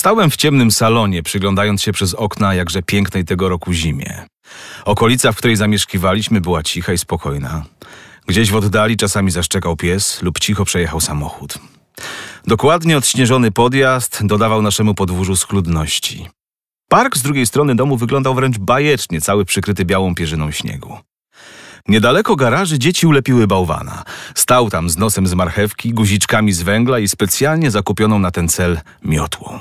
Stałem w ciemnym salonie, przyglądając się przez okna jakże pięknej tego roku zimie. Okolica, w której zamieszkiwaliśmy, była cicha i spokojna. Gdzieś w oddali czasami zaszczekał pies lub cicho przejechał samochód. Dokładnie odśnieżony podjazd dodawał naszemu podwórzu schludności. Park z drugiej strony domu wyglądał wręcz bajecznie, cały przykryty białą pierzyną śniegu. Niedaleko garaży dzieci ulepiły bałwana. Stał tam z nosem z marchewki, guziczkami z węgla i specjalnie zakupioną na ten cel miotłą.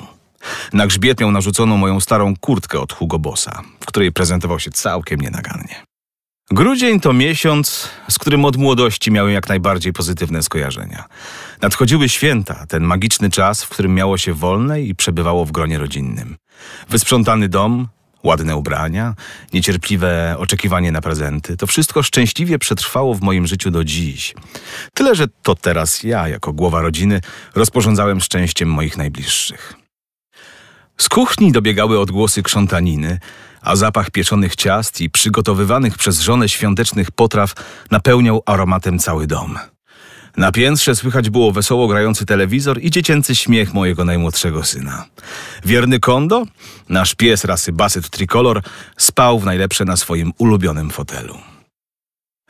Na grzbiet miał narzuconą moją starą kurtkę od Hugo Bossa, w której prezentował się całkiem nienagannie. Grudzień to miesiąc, z którym od młodości miałem jak najbardziej pozytywne skojarzenia. Nadchodziły święta, ten magiczny czas, w którym miało się wolne i przebywało w gronie rodzinnym. Wysprzątany dom, ładne ubrania, niecierpliwe oczekiwanie na prezenty to wszystko szczęśliwie przetrwało w moim życiu do dziś. Tyle, że to teraz ja, jako głowa rodziny, rozporządzałem szczęściem moich najbliższych. Z kuchni dobiegały odgłosy krzątaniny, a zapach pieczonych ciast i przygotowywanych przez żonę świątecznych potraw napełniał aromatem cały dom. Na piętrze słychać było wesoło grający telewizor i dziecięcy śmiech mojego najmłodszego syna. Wierny Kondo, nasz pies rasy Basset Tricolor, spał w najlepsze na swoim ulubionym fotelu.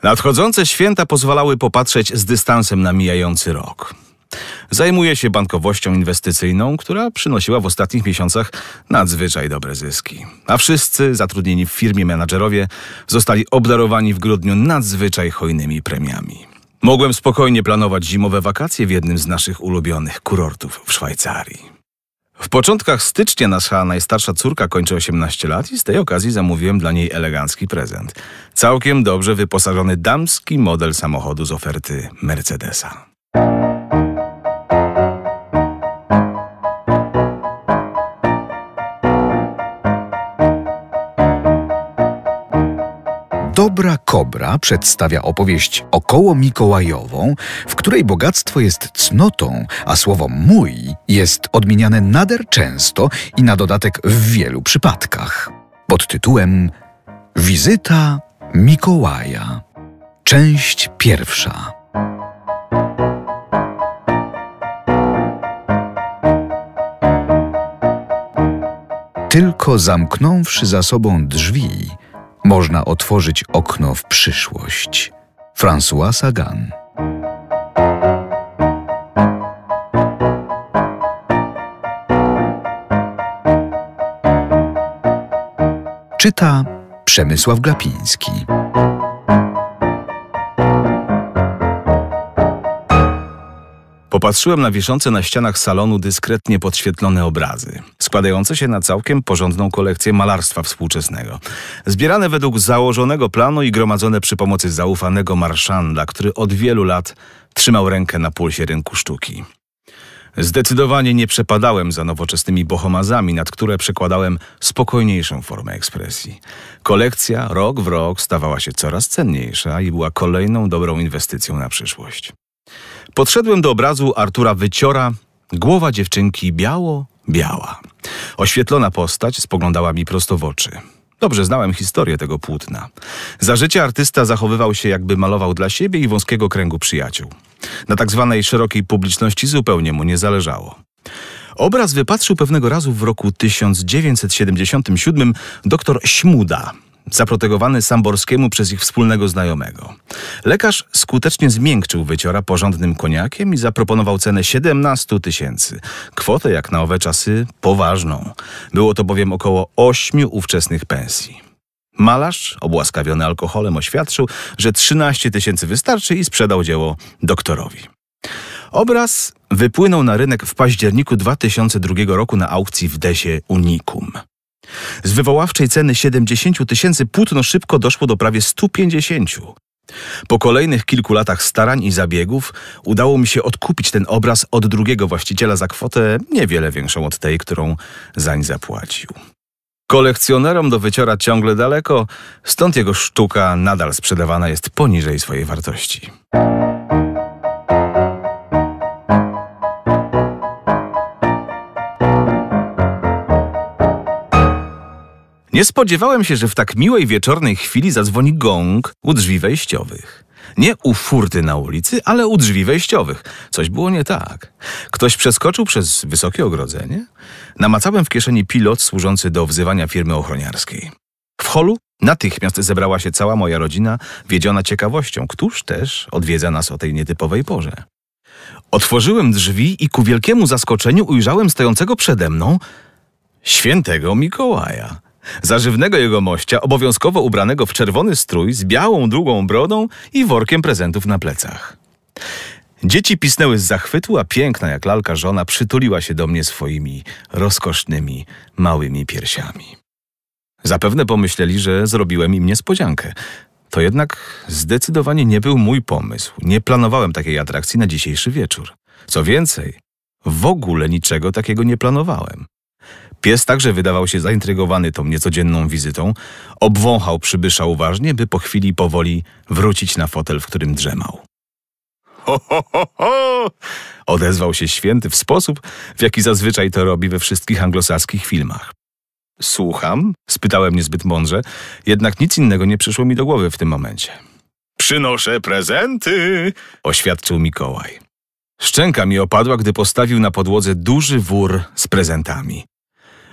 Nadchodzące święta pozwalały popatrzeć z dystansem na mijający rok. Zajmuje się bankowością inwestycyjną, która przynosiła w ostatnich miesiącach nadzwyczaj dobre zyski. A wszyscy zatrudnieni w firmie menadżerowie zostali obdarowani w grudniu nadzwyczaj hojnymi premiami. Mogłem spokojnie planować zimowe wakacje w jednym z naszych ulubionych kurortów w Szwajcarii. W początkach stycznia nasza najstarsza córka kończy 18 lat i z tej okazji zamówiłem dla niej elegancki prezent. Całkiem dobrze wyposażony damski model samochodu z oferty Mercedesa. Dobra Kobra przedstawia opowieść około Mikołajową, w której bogactwo jest cnotą, a słowo mój jest odmieniane nader często i na dodatek w wielu przypadkach. Pod tytułem Wizyta Mikołaja. Część pierwsza. Tylko zamknąwszy za sobą drzwi, można otworzyć okno w przyszłość. François Sagan Czyta Przemysław Glapiński. Popatrzyłem na wiszące na ścianach salonu dyskretnie podświetlone obrazy składające się na całkiem porządną kolekcję malarstwa współczesnego. Zbierane według założonego planu i gromadzone przy pomocy zaufanego marszanda, który od wielu lat trzymał rękę na pulsie rynku sztuki. Zdecydowanie nie przepadałem za nowoczesnymi bohomazami, nad które przekładałem spokojniejszą formę ekspresji. Kolekcja rok w rok stawała się coraz cenniejsza i była kolejną dobrą inwestycją na przyszłość. Podszedłem do obrazu Artura Wyciora, głowa dziewczynki biało biała. Oświetlona postać spoglądała mi prosto w oczy. Dobrze znałem historię tego płótna. Za życie artysta zachowywał się jakby malował dla siebie i wąskiego kręgu przyjaciół. Na tak zwanej szerokiej publiczności zupełnie mu nie zależało. Obraz wypatrzył pewnego razu w roku 1977 dr Śmuda, zaprotegowany Samborskiemu przez ich wspólnego znajomego. Lekarz skutecznie zmiękczył wyciora porządnym koniakiem i zaproponował cenę 17 tysięcy. Kwotę jak na owe czasy poważną. Było to bowiem około ośmiu ówczesnych pensji. Malarz, obłaskawiony alkoholem, oświadczył, że 13 tysięcy wystarczy i sprzedał dzieło doktorowi. Obraz wypłynął na rynek w październiku 2002 roku na aukcji w Desie Unicum. Z wywoławczej ceny 70 tysięcy płótno szybko doszło do prawie 150. Po kolejnych kilku latach starań i zabiegów udało mi się odkupić ten obraz od drugiego właściciela za kwotę niewiele większą od tej, którą zań zapłacił. Kolekcjonerom do wyciora ciągle daleko, stąd jego sztuka nadal sprzedawana jest poniżej swojej wartości. Nie spodziewałem się, że w tak miłej wieczornej chwili zadzwoni gong u drzwi wejściowych. Nie u furty na ulicy, ale u drzwi wejściowych. Coś było nie tak. Ktoś przeskoczył przez wysokie ogrodzenie. Namacałem w kieszeni pilot służący do wzywania firmy ochroniarskiej. W holu natychmiast zebrała się cała moja rodzina, wiedziona ciekawością, któż też odwiedza nas o tej nietypowej porze. Otworzyłem drzwi i ku wielkiemu zaskoczeniu ujrzałem stojącego przede mną świętego Mikołaja. Zażywnego jegomościa, obowiązkowo ubranego w czerwony strój z białą, długą brodą i workiem prezentów na plecach. Dzieci pisnęły z zachwytu, a piękna jak lalka żona przytuliła się do mnie swoimi rozkosznymi, małymi piersiami. Zapewne pomyśleli, że zrobiłem im niespodziankę. To jednak zdecydowanie nie był mój pomysł. Nie planowałem takiej atrakcji na dzisiejszy wieczór. Co więcej, w ogóle niczego takiego nie planowałem. Pies także wydawał się zaintrygowany tą niecodzienną wizytą. Obwąchał przybysza uważnie, by po chwili powoli wrócić na fotel, w którym drzemał. Ho, ho, ho, ho! Odezwał się święty w sposób, w jaki zazwyczaj to robi we wszystkich anglosaskich filmach. Słucham? spytałem niezbyt mądrze, jednak nic innego nie przyszło mi do głowy w tym momencie. Przynoszę prezenty! oświadczył Mikołaj. Szczęka mi opadła, gdy postawił na podłodze duży wór z prezentami.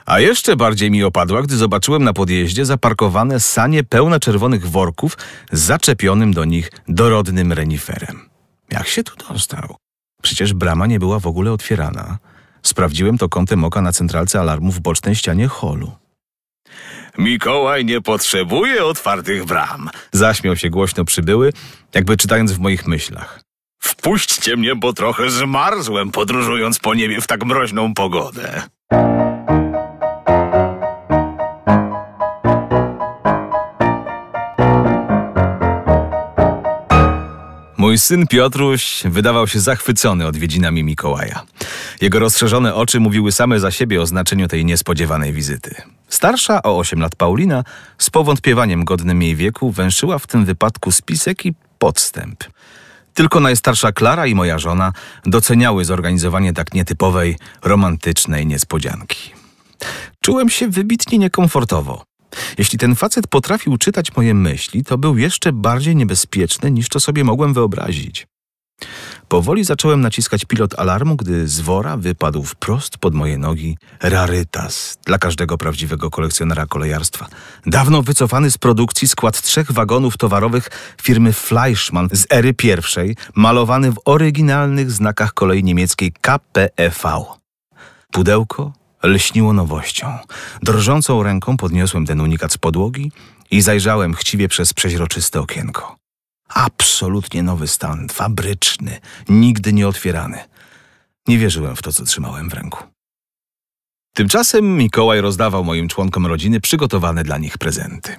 A jeszcze bardziej mi opadła, gdy zobaczyłem na podjeździe zaparkowane sanie pełne czerwonych worków z zaczepionym do nich dorodnym reniferem. Jak się tu dostał? Przecież brama nie była w ogóle otwierana. Sprawdziłem to kątem oka na centralce alarmu w bocznej ścianie holu. Mikołaj nie potrzebuje otwartych bram, zaśmiał się głośno przybyły, jakby czytając w moich myślach. Wpuśćcie mnie, bo trochę zmarzłem podróżując po niebie w tak mroźną pogodę. Mój syn Piotruś wydawał się zachwycony odwiedzinami Mikołaja. Jego rozszerzone oczy mówiły same za siebie o znaczeniu tej niespodziewanej wizyty. Starsza o 8 lat Paulina z powątpiewaniem godnym jej wieku węszyła w tym wypadku spisek i podstęp. Tylko najstarsza Klara i moja żona doceniały zorganizowanie tak nietypowej, romantycznej niespodzianki. Czułem się wybitnie niekomfortowo. Jeśli ten facet potrafił czytać moje myśli, to był jeszcze bardziej niebezpieczny niż to sobie mogłem wyobrazić. Powoli zacząłem naciskać pilot alarmu, gdy z wora wypadł wprost pod moje nogi rarytas dla każdego prawdziwego kolekcjonera kolejarstwa. Dawno wycofany z produkcji skład trzech wagonów towarowych firmy Fleischmann z ery pierwszej, malowany w oryginalnych znakach kolei niemieckiej KPEV. Pudełko lśniło nowością. Drżącą ręką podniosłem ten unikat z podłogi i zajrzałem chciwie przez przeźroczyste okienko. Absolutnie nowy stan, fabryczny, nigdy nie otwierany. Nie wierzyłem w to, co trzymałem w ręku. Tymczasem Mikołaj rozdawał moim członkom rodziny przygotowane dla nich prezenty.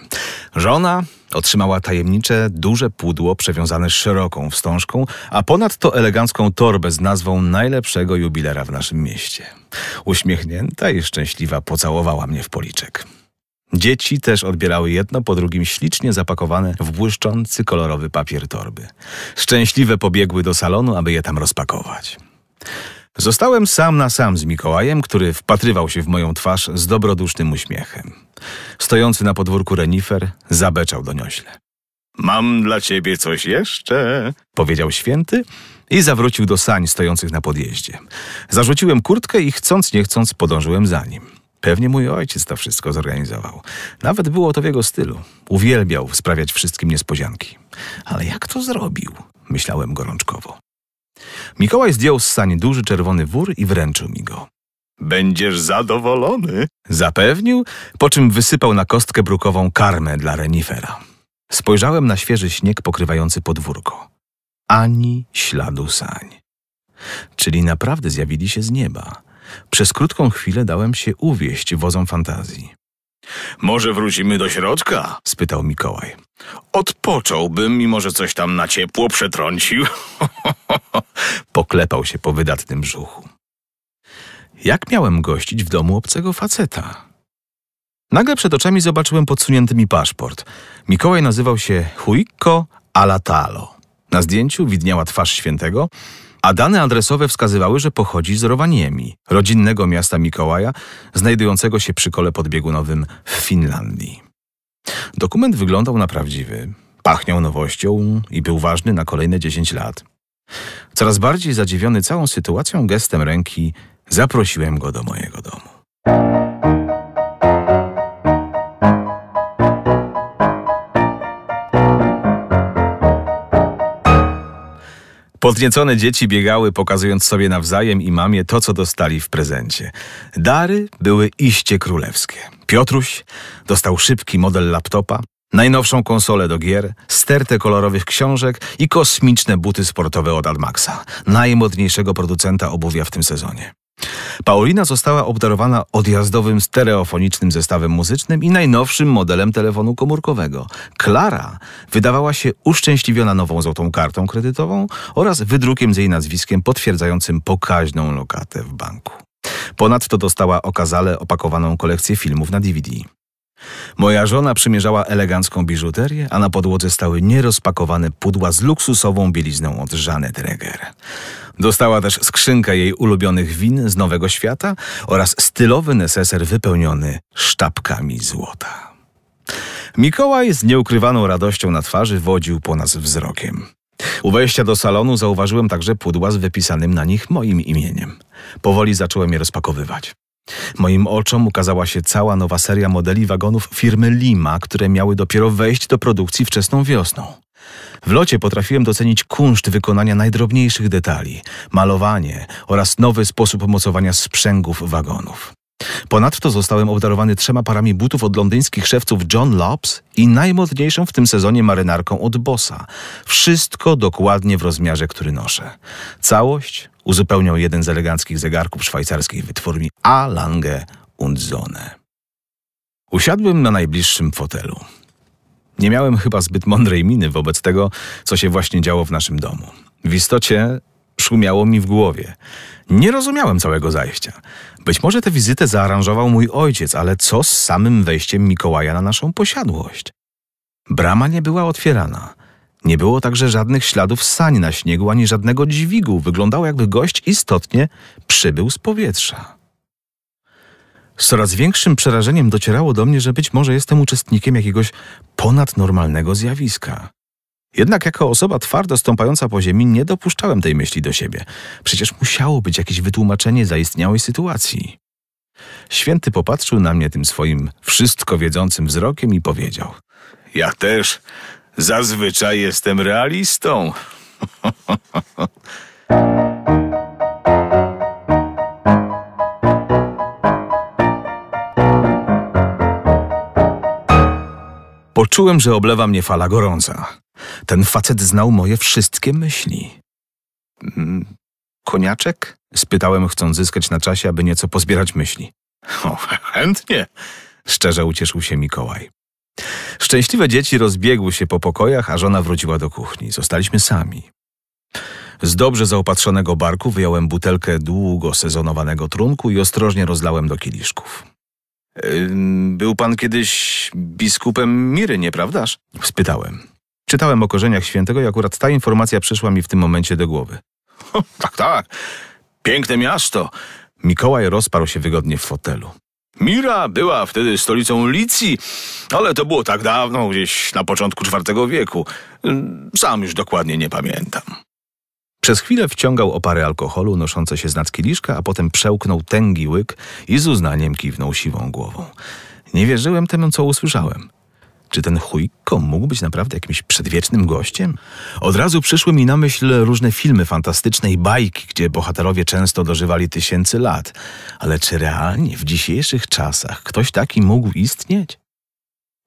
Żona otrzymała tajemnicze, duże pudło przewiązane szeroką wstążką, a ponadto elegancką torbę z nazwą najlepszego jubilera w naszym mieście. Uśmiechnięta i szczęśliwa pocałowała mnie w policzek. Dzieci też odbierały jedno po drugim ślicznie zapakowane w błyszczący kolorowy papier torby. Szczęśliwe pobiegły do salonu, aby je tam rozpakować. Zostałem sam na sam z Mikołajem, który wpatrywał się w moją twarz z dobrodusznym uśmiechem. Stojący na podwórku renifer zabeczał doniośle. Mam dla ciebie coś jeszcze, powiedział święty i zawrócił do sań stojących na podjeździe. Zarzuciłem kurtkę i chcąc nie chcąc podążyłem za nim. Pewnie mój ojciec to wszystko zorganizował. Nawet było to w jego stylu. Uwielbiał sprawiać wszystkim niespodzianki. Ale jak to zrobił? Myślałem gorączkowo. Mikołaj zdjął z sani duży czerwony wór i wręczył mi go. Będziesz zadowolony, zapewnił, po czym wysypał na kostkę brukową karmę dla renifera. Spojrzałem na świeży śnieg pokrywający podwórko. Ani śladu sań. Czyli naprawdę zjawili się z nieba. Przez krótką chwilę dałem się uwieść wozom fantazji. Może wrócimy do środka? spytał Mikołaj. Odpocząłbym, mimo że coś tam na ciepło przetrącił. Poklepał się po wydatnym brzuchu. Jak miałem gościć w domu obcego faceta? Nagle przed oczami zobaczyłem podsunięty mi paszport. Mikołaj nazywał się Chujko Alatalo. Na zdjęciu widniała twarz świętego, a dane adresowe wskazywały, że pochodzi z Rovaniemi, rodzinnego miasta Mikołaja, znajdującego się przy kole podbiegunowym w Finlandii. Dokument wyglądał na prawdziwy, pachniał nowością i był ważny na kolejne 10 lat. Coraz bardziej zadziwiony całą sytuacją gestem ręki zaprosiłem go do mojego domu. Podniecone dzieci biegały, pokazując sobie nawzajem i mamie to, co dostali w prezencie. Dary były iście królewskie. Piotruś dostał szybki model laptopa, najnowszą konsolę do gier, stertę kolorowych książek i kosmiczne buty sportowe od Admaxa, najmodniejszego producenta obuwia w tym sezonie. Paulina została obdarowana odjazdowym stereofonicznym zestawem muzycznym i najnowszym modelem telefonu komórkowego. Klara wydawała się uszczęśliwiona nową złotą kartą kredytową oraz wydrukiem z jej nazwiskiem potwierdzającym pokaźną lokatę w banku. Ponadto dostała okazale opakowaną kolekcję filmów na DVD. Moja żona przymierzała elegancką biżuterię, a na podłodze stały nierozpakowane pudła z luksusową bielizną od Jeanette Reger. Dostała też skrzynkę jej ulubionych win z Nowego Świata oraz stylowy neseser wypełniony sztabkami złota. Mikołaj z nieukrywaną radością na twarzy wodził po nas wzrokiem. U wejścia do salonu zauważyłem także pudła z wypisanym na nich moim imieniem. Powoli zacząłem je rozpakowywać. Moim oczom ukazała się cała nowa seria modeli wagonów firmy Lima, które miały dopiero wejść do produkcji wczesną wiosną. W locie potrafiłem docenić kunszt wykonania najdrobniejszych detali, malowanie oraz nowy sposób mocowania sprzęgów wagonów. Ponadto zostałem obdarowany trzema parami butów od londyńskich szewców John Lobbs i najmodniejszą w tym sezonie marynarką od Bossa. Wszystko dokładnie w rozmiarze, który noszę. Całość uzupełniał jeden z eleganckich zegarków szwajcarskiej wytwórni A. Lange und Zone. Usiadłem na najbliższym fotelu. Nie miałem chyba zbyt mądrej miny wobec tego, co się właśnie działo w naszym domu. W istocie szumiało mi w głowie. Nie rozumiałem całego zajścia. Być może tę wizytę zaaranżował mój ojciec, ale co z samym wejściem Mikołaja na naszą posiadłość? Brama nie była otwierana. Nie było także żadnych śladów sań na śniegu ani żadnego dźwigu. Wyglądało jakby gość istotnie przybył z powietrza. Z coraz większym przerażeniem docierało do mnie, że być może jestem uczestnikiem jakiegoś ponadnormalnego zjawiska. Jednak jako osoba twardo stąpająca po ziemi nie dopuszczałem tej myśli do siebie. Przecież musiało być jakieś wytłumaczenie zaistniałej sytuacji. Święty popatrzył na mnie tym swoim wszystko wiedzącym wzrokiem i powiedział: Ja też zazwyczaj jestem realistą. Poczułem, że oblewa mnie fala gorąca. Ten facet znał moje wszystkie myśli. Mm, koniaczek? spytałem, chcąc zyskać na czasie, aby nieco pozbierać myśli. O, chętnie, szczerze ucieszył się Mikołaj. Szczęśliwe dzieci rozbiegły się po pokojach, a żona wróciła do kuchni. Zostaliśmy sami. Z dobrze zaopatrzonego barku wyjąłem butelkę długo sezonowanego trunku i ostrożnie rozlałem do kieliszków. Był pan kiedyś biskupem Miry, nieprawdaż? spytałem. Czytałem o korzeniach świętego i akurat ta informacja przyszła mi w tym momencie do głowy. tak, tak. Piękne miasto. Mikołaj rozparł się wygodnie w fotelu. Mira była wtedy stolicą Licji, ale to było tak dawno, gdzieś na początku IV wieku. Mm, sam już dokładnie nie pamiętam. Przez chwilę wciągał opary alkoholu noszące się z kieliszka, a potem przełknął tęgi łyk i z uznaniem kiwnął siwą głową. Nie wierzyłem temu, co usłyszałem. Czy ten chujko mógł być naprawdę jakimś przedwiecznym gościem? Od razu przyszły mi na myśl różne filmy fantastyczne i bajki, gdzie bohaterowie często dożywali tysięcy lat. Ale czy realnie w dzisiejszych czasach ktoś taki mógł istnieć?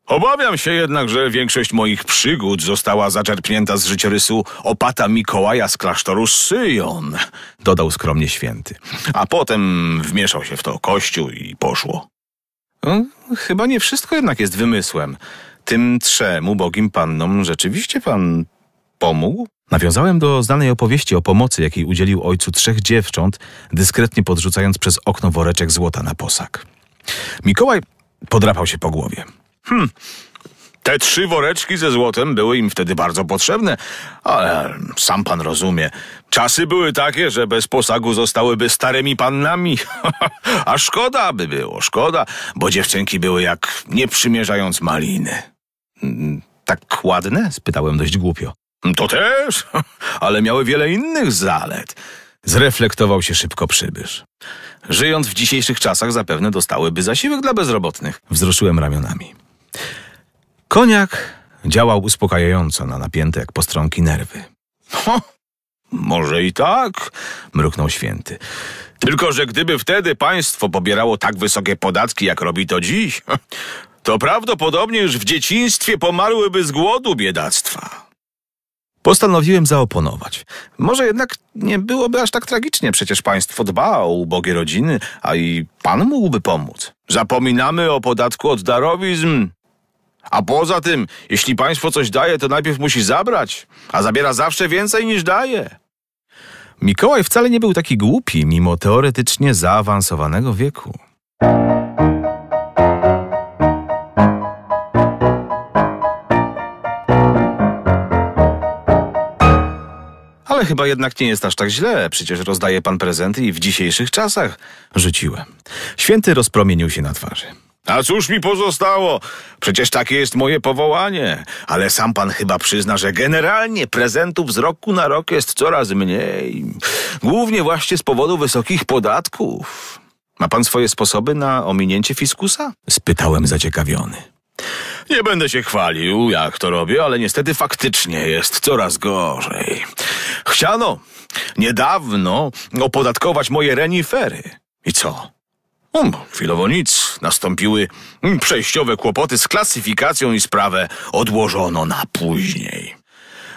Obawiam się jednak, że większość moich przygód została zaczerpnięta z życiorysu opata Mikołaja z klasztoru Syjon, dodał skromnie święty. A potem wmieszał się w to kościół i poszło. Hmm, chyba nie wszystko jednak jest wymysłem. Tym trzemu bogim pannom rzeczywiście pan pomógł? Nawiązałem do znanej opowieści o pomocy, jakiej udzielił ojcu trzech dziewcząt, dyskretnie podrzucając przez okno woreczek złota na posag. Mikołaj podrapał się po głowie. Hmm. Te trzy woreczki ze złotem były im wtedy bardzo potrzebne, ale sam pan rozumie. Czasy były takie, że bez posagu zostałyby starymi pannami. A szkoda by było, szkoda, bo dziewczynki były jak nie przymierzając maliny. Mm, tak ładne? spytałem dość głupio. Mm, to też, ale miały wiele innych zalet. Zreflektował się szybko przybysz. Żyjąc w dzisiejszych czasach zapewne dostałyby zasiłek dla bezrobotnych. Wzruszyłem ramionami. Koniak działał uspokajająco na napięte jak postronki nerwy. Ho, może i tak, mruknął święty. Tylko, że gdyby wtedy państwo pobierało tak wysokie podatki, jak robi to dziś, to prawdopodobnie już w dzieciństwie pomarłyby z głodu biedactwa. Postanowiłem zaoponować. Może jednak nie byłoby aż tak tragicznie, przecież państwo dba o ubogie rodziny, a i pan mógłby pomóc. Zapominamy o podatku od darowizn, a poza tym, jeśli państwo coś daje, to najpierw musi zabrać, a zabiera zawsze więcej niż daje. Mikołaj wcale nie był taki głupi, mimo teoretycznie zaawansowanego wieku. Ale chyba jednak nie jest aż tak źle, przecież rozdaje pan prezenty i w dzisiejszych czasach rzuciłem. Święty rozpromienił się na twarzy. A cóż mi pozostało? Przecież takie jest moje powołanie. Ale sam pan chyba przyzna, że generalnie prezentów z roku na rok jest coraz mniej. Głównie właśnie z powodu wysokich podatków. Ma pan swoje sposoby na ominięcie fiskusa? Spytałem zaciekawiony. Nie będę się chwalił, jak to robię, ale niestety faktycznie jest coraz gorzej. Chciano niedawno opodatkować moje renifery. I co? Um, chwilowo nic. Nastąpiły przejściowe kłopoty z klasyfikacją i sprawę odłożono na później.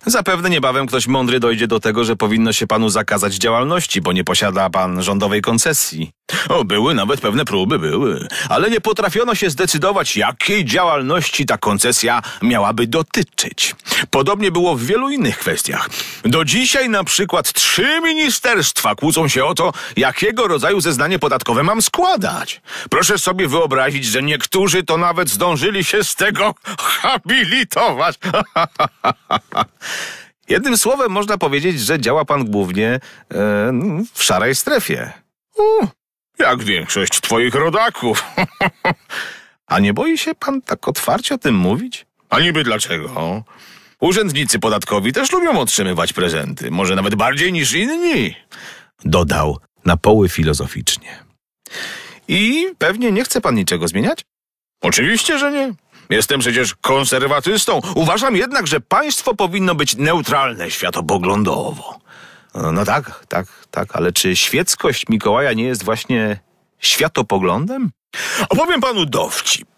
Zapewne niebawem ktoś mądry dojdzie do tego, że powinno się panu zakazać działalności, bo nie posiada pan rządowej koncesji. O, były nawet pewne próby, były, ale nie potrafiono się zdecydować, jakiej działalności ta koncesja miałaby dotyczyć. Podobnie było w wielu innych kwestiach. Do dzisiaj na przykład trzy ministerstwa kłócą się o to, jakiego rodzaju zeznanie podatkowe mam składać. Proszę sobie wyobrazić, że niektórzy to nawet zdążyli się z tego habilitować. Jednym słowem można powiedzieć, że działa pan głównie e, w szarej strefie. U, jak większość twoich rodaków. A nie boi się pan tak otwarcie o tym mówić? A niby dlaczego? Urzędnicy podatkowi też lubią otrzymywać prezenty, może nawet bardziej niż inni. Dodał na poły filozoficznie. I pewnie nie chce pan niczego zmieniać? Oczywiście, że nie. Jestem przecież konserwatystą. Uważam jednak, że państwo powinno być neutralne światopoglądowo. No tak, tak, tak, ale czy świeckość Mikołaja nie jest właśnie światopoglądem? Opowiem panu dowcip.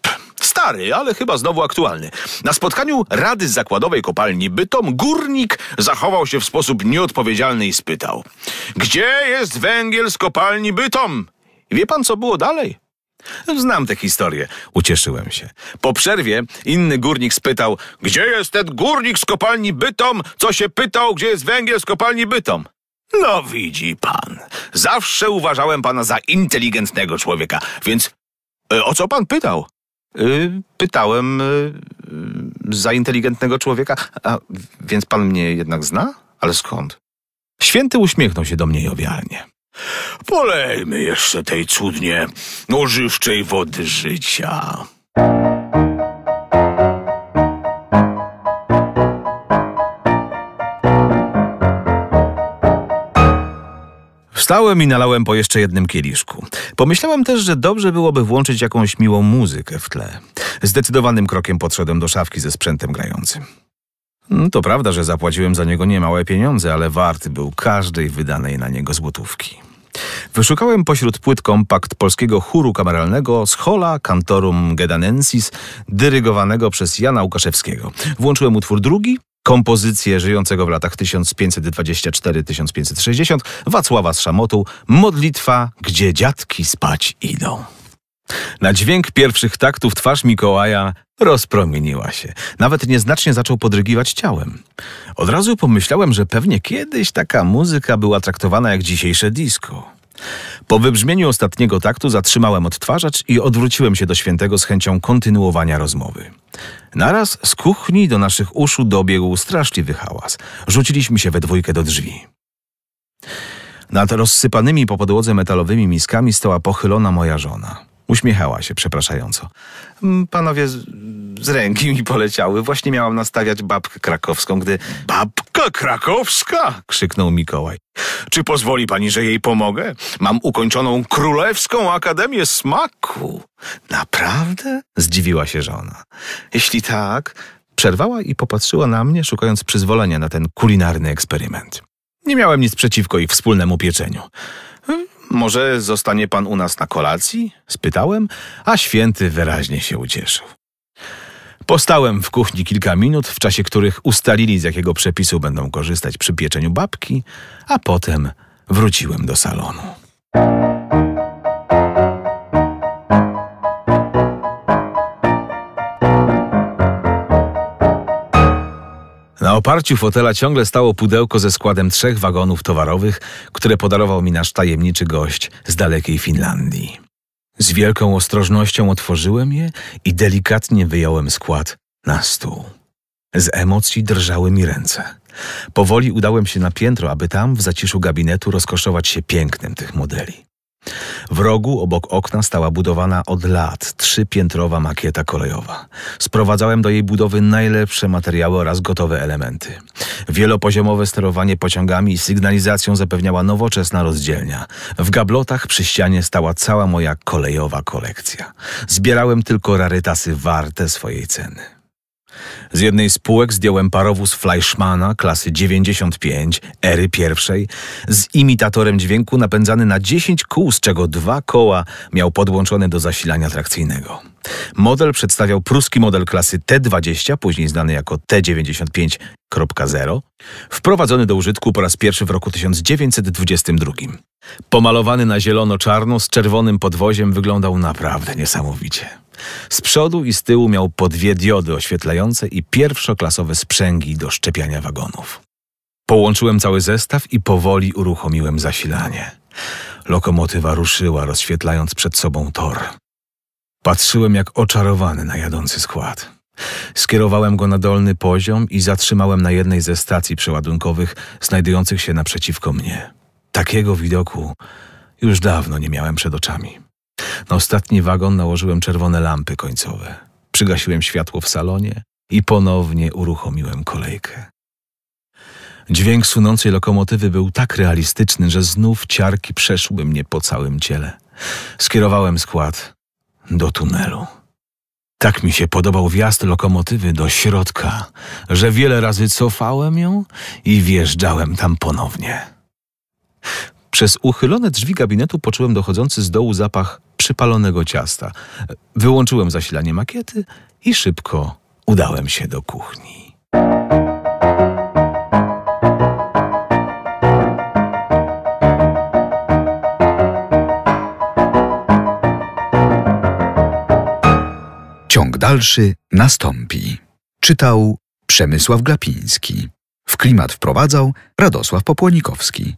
Stary, ale chyba znowu aktualny. Na spotkaniu Rady Zakładowej Kopalni Bytom górnik zachował się w sposób nieodpowiedzialny i spytał: Gdzie jest węgiel z kopalni Bytom? Wie pan, co było dalej? Znam tę historię, ucieszyłem się. Po przerwie inny górnik spytał, gdzie jest ten górnik z kopalni Bytom, co się pytał, gdzie jest węgiel z kopalni Bytom? No widzi pan, zawsze uważałem pana za inteligentnego człowieka, więc y, o co pan pytał? Y, pytałem y, za inteligentnego człowieka, a więc pan mnie jednak zna? Ale skąd? Święty uśmiechnął się do mnie jowialnie. Polejmy jeszcze tej cudnie ożywczej wody życia. Wstałem i nalałem po jeszcze jednym kieliszku. Pomyślałem też, że dobrze byłoby włączyć jakąś miłą muzykę w tle. Zdecydowanym krokiem podszedłem do szafki ze sprzętem grającym. No, to prawda, że zapłaciłem za niego niemałe pieniądze, ale wart był każdej wydanej na niego złotówki. Wyszukałem pośród płyt kompakt polskiego chóru kameralnego z Cantorum Gedanensis, dyrygowanego przez Jana Łukaszewskiego. Włączyłem utwór drugi, kompozycję żyjącego w latach 1524-1560 Wacława z Szamotu Modlitwa, gdzie dziadki spać idą. Na dźwięk pierwszych taktów twarz Mikołaja rozpromieniła się. Nawet nieznacznie zaczął podrygiwać ciałem. Od razu pomyślałem, że pewnie kiedyś taka muzyka była traktowana jak dzisiejsze disco. Po wybrzmieniu ostatniego taktu zatrzymałem odtwarzacz i odwróciłem się do świętego z chęcią kontynuowania rozmowy. Naraz z kuchni do naszych uszu dobiegł straszliwy hałas. Rzuciliśmy się we dwójkę do drzwi. Nad rozsypanymi po podłodze metalowymi miskami stała pochylona moja żona. Uśmiechała się przepraszająco. Panowie, z ręki mi poleciały. Właśnie miałam nastawiać babkę krakowską, gdy... Babka krakowska! krzyknął Mikołaj. Czy pozwoli pani, że jej pomogę? Mam ukończoną Królewską Akademię Smaku. Naprawdę? Zdziwiła się żona. Jeśli tak... Przerwała i popatrzyła na mnie, szukając przyzwolenia na ten kulinarny eksperyment. Nie miałem nic przeciwko ich wspólnemu pieczeniu. Hmm, może zostanie pan u nas na kolacji? spytałem, a święty wyraźnie się ucieszył. Postałem w kuchni kilka minut, w czasie których ustalili, z jakiego przepisu będą korzystać przy pieczeniu babki, a potem wróciłem do salonu. Na oparciu fotela ciągle stało pudełko ze składem trzech wagonów towarowych, które podarował mi nasz tajemniczy gość z dalekiej Finlandii. Z wielką ostrożnością otworzyłem je i delikatnie wyjąłem skład na stół. Z emocji drżały mi ręce. Powoli udałem się na piętro, aby tam, w zaciszu gabinetu, rozkoszować się pięknem tych modeli. W rogu obok okna stała budowana od lat trzypiętrowa makieta kolejowa. Sprowadzałem do jej budowy najlepsze materiały oraz gotowe elementy. Wielopoziomowe sterowanie pociągami i sygnalizacją zapewniała nowoczesna rozdzielnia. W gablotach przy ścianie stała cała moja kolejowa kolekcja. Zbierałem tylko rarytasy warte swojej ceny. Z jednej z półek zdjąłem parowóz Fleischmana klasy 95 ery pierwszej z imitatorem dźwięku napędzany na 10 kół, z czego dwa koła miał podłączone do zasilania trakcyjnego. Model przedstawiał pruski model klasy T20, później znany jako T95 2.0, wprowadzony do użytku po raz pierwszy w roku 1922. Pomalowany na zielono-czarno z czerwonym podwoziem wyglądał naprawdę niesamowicie. Z przodu i z tyłu miał po dwie diody oświetlające i pierwszoklasowe sprzęgi do szczepiania wagonów. Połączyłem cały zestaw i powoli uruchomiłem zasilanie. Lokomotywa ruszyła, rozświetlając przed sobą tor. Patrzyłem jak oczarowany na jadący skład. Skierowałem go na dolny poziom i zatrzymałem na jednej ze stacji przeładunkowych znajdujących się naprzeciwko mnie. Takiego widoku już dawno nie miałem przed oczami. Na ostatni wagon nałożyłem czerwone lampy końcowe. Przygasiłem światło w salonie i ponownie uruchomiłem kolejkę. Dźwięk sunącej lokomotywy był tak realistyczny, że znów ciarki przeszły mnie po całym ciele. Skierowałem skład do tunelu. Tak mi się podobał wjazd lokomotywy do środka, że wiele razy cofałem ją i wjeżdżałem tam ponownie. Przez uchylone drzwi gabinetu poczułem dochodzący z dołu zapach przypalonego ciasta. Wyłączyłem zasilanie makiety i szybko udałem się do kuchni. dalszy nastąpi. Czytał Przemysław Glapiński. W klimat wprowadzał Radosław Popłonikowski.